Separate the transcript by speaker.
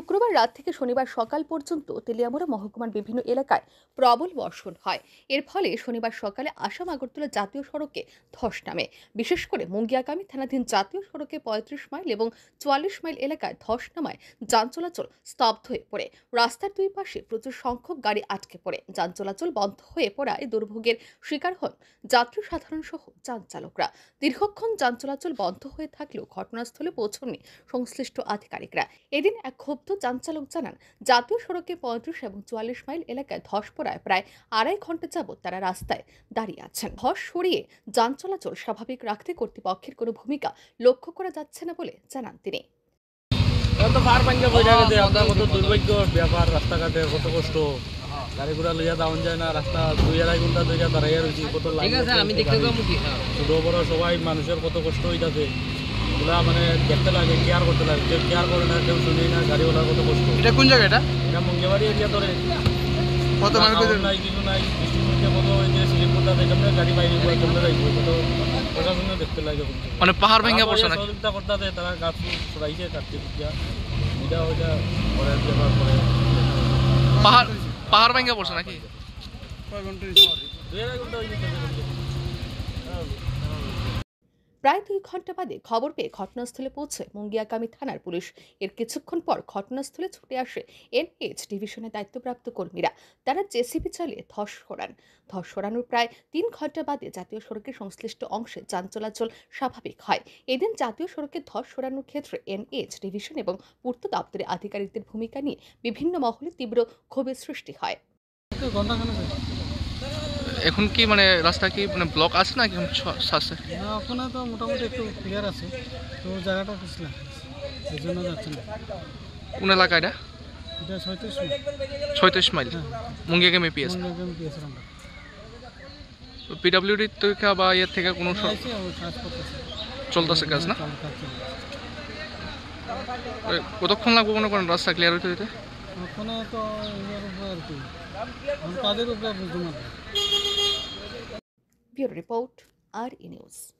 Speaker 1: শুক্রবার রাত থেকে শনিবার সকাল পর্যন্ত তেলিয়ামোড়া মহকুমার বিভিন্ন এলাকায় প্রবল বর্ষণ হয় এর ফলে শনিবার সকালে আসাম আগরতলা জাতীয় সড়কে ধস নামে বিশেষ করে মুঙ্গিয়াকামী থানাধীন জাতীয় সড়কে পঁয়ত্রিশ মাইল এবং চুয়াল্লিশ মাইল এলাকায় ধস নামায় যান চলাচল স্তব্ধ হয়ে পড়ে রাস্তার দুই পাশে প্রচুর সংখ্যক গাড়ি আটকে পড়ে যান চলাচল বন্ধ হয়ে পড়ায় দুর্ভোগের শিকার হন যাত্রী সাধারণ সহ যান চালকরা দীর্ঘক্ষণ যান চলাচল বন্ধ হয়ে থাকলেও ঘটনাস্থলে পৌঁছননি সংশ্লিষ্ট আধিকারিকরা এদিন এক ক্ষুব্ধ যান চালক জানান জাতীয় সড়কে পঁয়ত্রিশ এবং চুয়াল্লিশ মাইল এলাকায় ধস পড়ায় প্রায় আড়াই ঘন্টা যাবৎ তারা রাস্তায় দাঁড়িয়ে আছেন ধস সরিয়ে যান চলাচল স্বাভাবিক রাখতে কর্তৃপক্ষের কোনো ভূমিকা লক্ষ্য করা যাচ্ছে না বলে জানান তিনি হ্যাঁ,
Speaker 2: আমি দেখতে পাবো কি কষ্ট হ্যাঁ। ছোট বড় সবাই মানুষের কত কষ্ট হয়ে ওগুলা মানে দেখতে লাগে কেয়ার করতে লাগে কেউ কেয়ার করে না কেউ শুনে না গাড়িওয়ালা কত কষ্ট এটা কোন জায়গা এটা এটা মঙ্গেবাড়ি এরিয়া ধরে কত মানে নাই কিছু নাই বৃষ্টিমুখে কত ওই যে শিলিপুরটা দেখে গাড়ি বাইরে করে চলে যাইব কত প্রশাসনে দেখতে লাগে মানে পাহাড় ভেঙে পড়ছে না সহযোগিতা করতে তারা গাছ সরাইছে কাটতে দিয়া এটা ওইটা করে দেওয়ার পরে পাহাড় পাহাড় ভেঙে পড়ছে নাকি কয় ঘন্টা দুই ঘন্টা হয়ে গেছে
Speaker 1: প্রায় দুই ঘন্টা বাদে খবর পেয়ে ঘটনাস্থলে পৌঁছে মুঙ্গিয়াকামী থানার পুলিশ এর কিছুক্ষণ পর ঘটনাস্থলে ছুটে আসে এনএইচ ডিভিশনের দায়িত্বপ্রাপ্ত কর্মীরা তারা জেসিপি চালিয়ে ধস সরান ধস সরানোর প্রায় তিন ঘন্টা বাদে জাতীয় সড়কের সংশ্লিষ্ট অংশে যান চলাচল স্বাভাবিক হয় এদিন জাতীয় সড়কে ধস সরানোর ক্ষেত্রে এনএইচ ডিভিশন এবং পূর্ত দপ্তরের আধিকারিকদের ভূমিকা নিয়ে বিভিন্ন মহলে তীব্র ক্ষোভের সৃষ্টি হয়
Speaker 2: এখন কি মানে রাস্তা কি মানে ব্লক আছে না এখন আছে না ওখানে তো মোটামুটি একটু ক্লিয়ার আছে তো জায়গাটা পিছলা এই জন্য যাচ্ছে না কোন এলাকা এটা এটা ছয়ত্রিশ মাইল ছয়ত্রিশ মাইল মুঙ্গিয়া গেমে পিএস পিডাব্লিউডি থেকে বা ইয়ের থেকে কোনো চলতেছে কাজ না হ্যাঁ, কতক্ষণ লাগবো মনে করেন রাস্তা ক্লিয়ার হইতে হইতে ওখানে তো আর কি তাদের উপরে
Speaker 1: Your Report, in News.